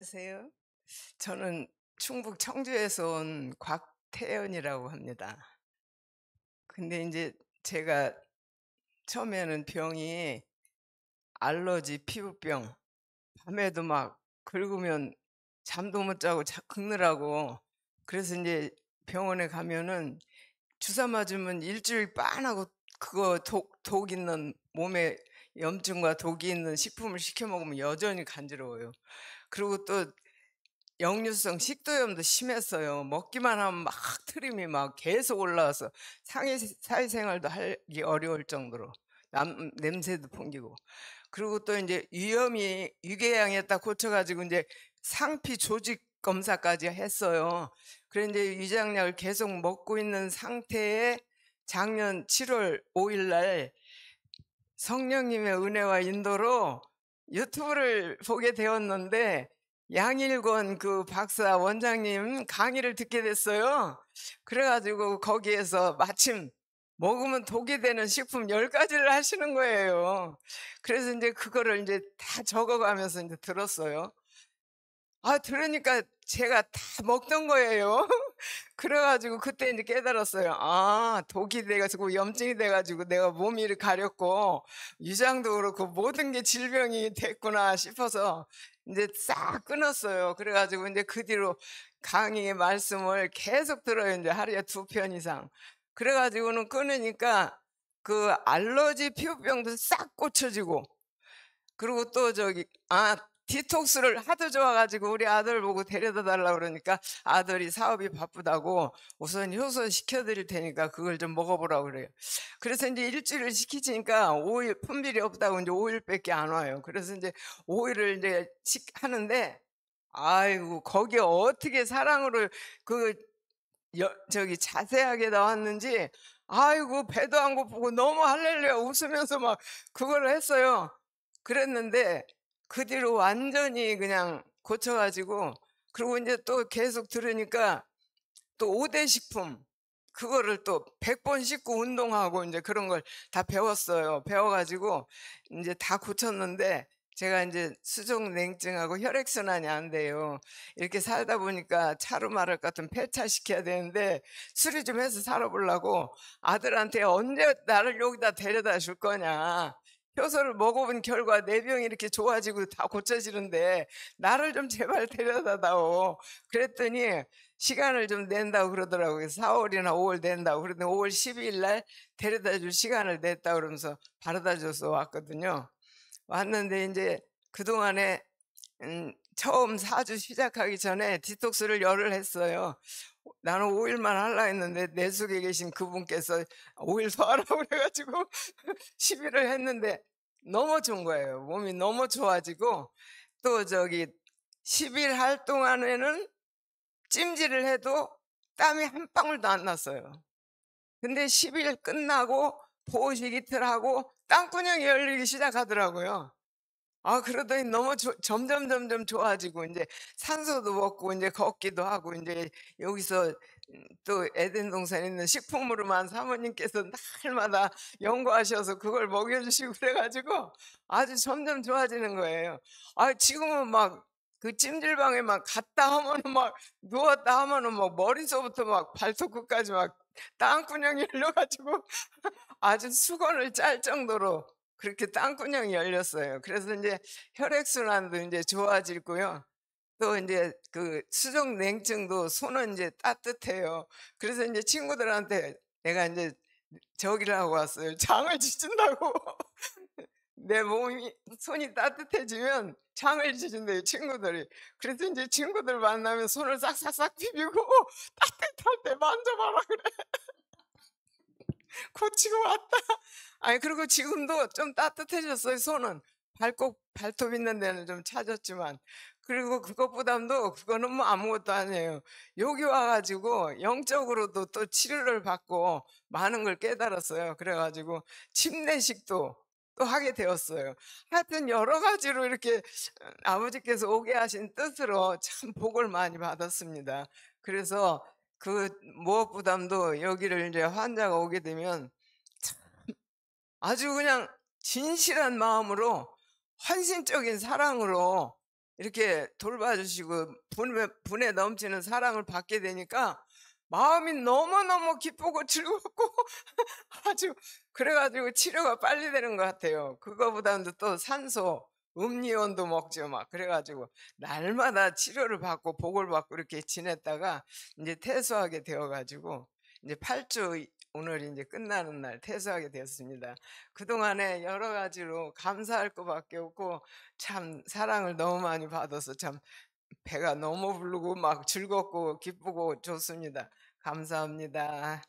안녕하세요. 저는 충북 청주에서 온 곽태연이라고 합니다. 근데 이제 제가 처음에는 병이 알러지 피부병, 밤에도 막 긁으면 잠도 못 자고 자, 긁느라고 그래서 이제 병원에 가면은 주사 맞으면 일주일 빤하고 그거 독, 독 있는 몸에 염증과 독이 있는 식품을 시켜 먹으면 여전히 간지러워요. 그리고 또 역류성 식도염도 심했어요. 먹기만 하면 막 트림이 막 계속 올라와서 상해 사회생활도 하기 어려울 정도로 남, 냄새도 풍기고 그리고 또 이제 위염이 유궤양에다 고쳐가지고 이제 상피 조직 검사까지 했어요. 그래 이제 위장약을 계속 먹고 있는 상태에 작년 7월 5일 날 성령님의 은혜와 인도로 유튜브를 보게 되었는데 양일권 그 박사 원장님 강의를 듣게 됐어요. 그래가지고 거기에서 마침 먹으면 독이 되는 식품 10가지를 하시는 거예요. 그래서 이제 그거를 이제 다 적어가면서 이제 들었어요. 아, 들으니까 제가 다 먹던 거예요. 그래가지고 그때 이제 깨달았어요. 아, 독이 돼가지고 염증이 돼가지고 내가 몸이 가렸고 위장도 그렇고 모든 게 질병이 됐구나 싶어서 이제 싹 끊었어요. 그래가지고 이제 그 뒤로 강의의 말씀을 계속 들어요. 이제 하루에 두 편 이상. 그래가지고는 끊으니까 그 알러지 피부병도 싹 고쳐지고 그리고 또 저기 아 디톡스를 하도 좋아가지고 우리 아들 보고 데려다 달라 그러니까 아들이 사업이 바쁘다고 우선 효소 시켜드릴 테니까 그걸 좀 먹어보라고 그래요. 그래서 이제 일주일을 시키니까 오일 품질이 없다고 이제 5일밖에 안 와요. 그래서 이제 오일을 이제 하는데 아이고, 거기에 어떻게 사랑으로 그, 여, 저기 자세하게 나왔는지 아이고, 배도 안 고프고 너무 할렐루야 웃으면서 막 그걸 했어요. 그랬는데 그 뒤로 완전히 그냥 고쳐가지고 그리고 이제 또 계속 들으니까 또 5대 식품 그거를 또 100번 씻고 운동하고 이제 그런 걸 다 배웠어요. 배워가지고 이제 다 고쳤는데 제가 이제 수족냉증하고 혈액순환이 안 돼요. 이렇게 살다 보니까 차로 말할 것 같은 폐차시켜야 되는데 수리 좀 해서 살아보려고 아들한테 언제 나를 여기다 데려다 줄 거냐. 효소를 먹어본 결과 내 병이 이렇게 좋아지고 다 고쳐지는데 나를 좀 제발 데려다다오. 그랬더니 시간을 좀 낸다고 그러더라고요. 4월이나 5월 낸다고. 그더니 5월 12일 날 데려다 줄 시간을 냈다 그러면서 바르다 줘서 왔거든요. 왔는데 이제 그동안에 음, 처음 사주 시작하기 전에 디톡스를 열을 했어요. 나는 5일만 할라 했는데 내 속에 계신 그분께서 5일 더 하라고 그래가지고 10일을 했는데 너무 좋은 거예요. 몸이 너무 좋아지고 또 저기 10일 할 동안에는 찜질을 해도 땀이 한 방울도 안 났어요. 근데 10일 끝나고 보호식 이틀 하고 땅구녕이 열리기 시작하더라고요. 아, 그러더니 너무 조, 점점 점점 좋아지고 이제 산소도 먹고 이제 걷기도 하고 이제 여기서 음, 또 에덴 동산에 있는 식품으로만 사모님께서 날마다 연구하셔서 그걸 먹여주시고 그래가지고 아주 점점 좋아지는 거예요. 아, 지금은 막 그 찜질방에 만 갔다 하면은 막 누웠다 하면은 막 머리서부터 막 발톱 끝까지 막 땅구녕이 흘러가지고 아주 수건을 짤 정도로 그렇게 땅구멍이 열렸어요. 그래서 이제 혈액순환도 이제 좋아지고요. 또 이제 그 수족 냉증도 손은 이제 따뜻해요. 그래서 이제 친구들한테 내가 이제 저기라고 왔어요. 장을 지친다고. 내 몸이 손이 따뜻해지면 장을 지진대요 친구들이 그래서 이제 친구들 만나면 손을 싹싹싹 비비고 따뜻할 때 만져봐라 그래 고치고 왔다. 아니, 그리고 지금도 좀 따뜻해졌어요, 손은. 발 꼭, 발톱 있는 데는 좀 찾았지만. 그리고 그것보담도 그거는 뭐 아무것도 아니에요. 여기 와가지고 영적으로도 또 치료를 받고 많은 걸 깨달았어요. 그래가지고 침내식도 또 하게 되었어요. 하여튼 여러 가지로 이렇게 음, 아버지께서 오게 하신 뜻으로 참 복을 많이 받았습니다. 그래서 그무엇보다도 여기를 이제 환자가 오게 되면 아주 그냥 진실한 마음으로 헌신적인 사랑으로 이렇게 돌봐주시고 분에, 분에 넘치는 사랑을 받게 되니까 마음이 너무너무 기쁘고 즐겁고 아주 그래가지고 치료가 빨리 되는 것 같아요. 그거보다도 또 산소 음리온도 먹죠 막 그래가지고 날마다 치료를 받고 복을 받고 이렇게 지냈다가 이제 퇴소하게 되어가지고 이제 8주 오늘 이제 끝나는 날 퇴소하게 되었습니다. 그동안에 여러 가지로 감사할 것밖에 없고 참 사랑을 너무 많이 받아서 참 배가 너무 부르고 막 즐겁고 기쁘고 좋습니다. 감사합니다.